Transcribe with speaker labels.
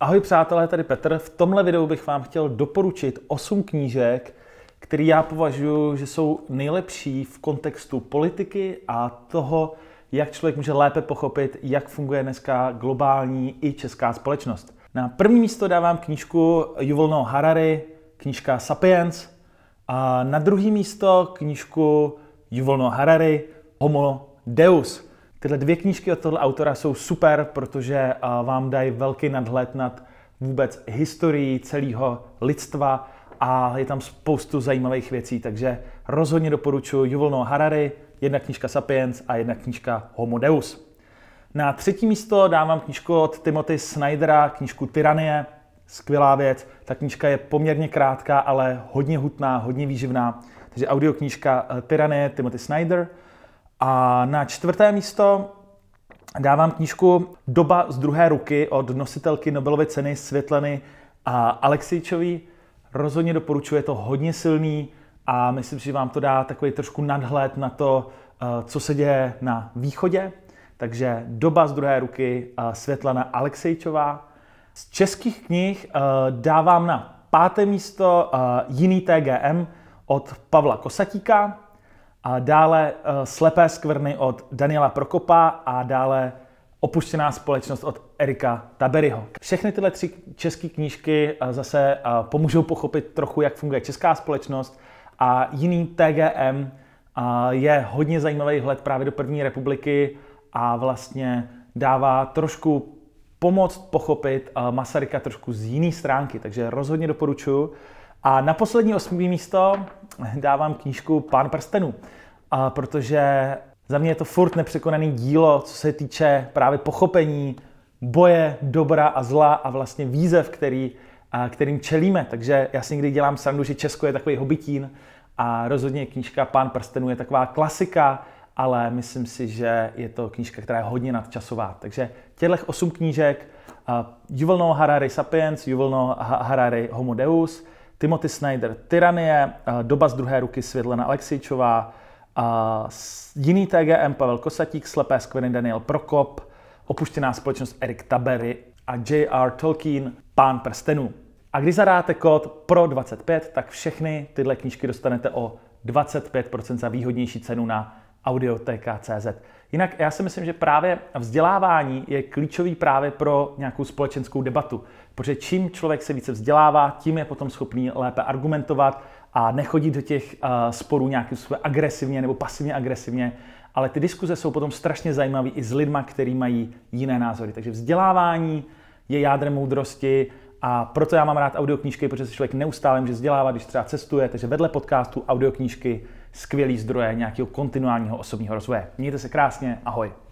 Speaker 1: Ahoj přátelé, tady Petr. V tomhle videu bych vám chtěl doporučit 8 knížek, které já považuji, že jsou nejlepší v kontextu politiky a toho, jak člověk může lépe pochopit, jak funguje dneska globální i česká společnost. Na první místo dávám knížku Yuval Noah Harari, knížka Sapiens. A na druhé místo knížku Yuval Noah Harari, Homo Deus. Tyhle dvě knížky od tohle autora jsou super, protože eh, vám dají velký nadhled nad vůbec historií celého lidstva a je tam spoustu zajímavých věcí, takže rozhodně doporučuji Yuval Noah Harari, jedna knížka Sapiens a jedna knížka Homo Deus. Na třetí místo dávám knížku od Timothy Snydera, knížku Tyranie, skvělá věc. Ta knížka je poměrně krátká, ale hodně hutná, hodně výživná. Takže audioknížka eh, Tyranie Timothy Snyder – a na čtvrté místo dávám knížku Doba z druhé ruky od nositelky Nobelovy ceny Světleny a Alexičový. Rozhodně doporučuji, je to hodně silný a myslím, že vám to dá takový trošku nadhled na to, eh, co se děje na východě. Takže Doba z druhé ruky eh, Světlana Alexejčová. Z českých knih eh, dávám na páté místo Jiný TGM od Pavla Kosatíka. A dále eh, Slepé skvrny od Daniela Prokopa a dále Opuštěná společnost od Erika Taberyho. Všechny tyhle tři české knížky eh, zase eh, pomůžou pochopit trochu, jak funguje česká společnost a jiný TGM je hodně zajímavý hled právě do první republiky a vlastně dává trošku pomoc pochopit Masaryka trošku z jiné stránky, takže rozhodně doporučuji. A na poslední osmý místo dávám knížku Pán prstenů, a protože za mě je to furt nepřekonaný dílo, co se týče právě pochopení boje, dobra a zla a vlastně výzev, který, a kterým čelíme. Takže já si někdy dělám srandu, že Česko je takový hobitín a rozhodně knížka Pán prstenů je taková klasika, ale myslím si, že je to knížka, která je hodně nadčasová. Takže těchto osm knížek, Juvelno Harari Sapiens, Juvelno Harari Homo Deus, Timothy Snyder, Tyranie, eh, Doba z druhé ruky Světlana Alexičová, eh, jiný TGM Pavel Kosatík, Slepé skvrny Daniel Prokop, Opuštěná společnost Erik Tabery a J.R. Tolkien, Pán prstenů. A když zadáte kód PRO25, tak všechny tyhle knížky dostanete o 25% za výhodnější cenu na audioteka.cz. Jinak já si myslím, že právě vzdělávání je klíčový právě pro nějakou společenskou debatu, protože čím člověk se více vzdělává, tím je potom schopný lépe argumentovat a nechodit do těch uh, sporů nějakým způsobem agresivně nebo pasivně agresivně, ale ty diskuze jsou potom strašně zajímavé i s lidma, kteří mají jiné názory. Takže vzdělávání je jádrem moudrosti, a proto já mám rád audioknížky, protože se člověk neustále může vzdělávat, když třeba cestuje, takže vedle podcastu audioknížky skvělý zdroje nějakého kontinuálního osobního rozvoje. Mějte se krásně, ahoj.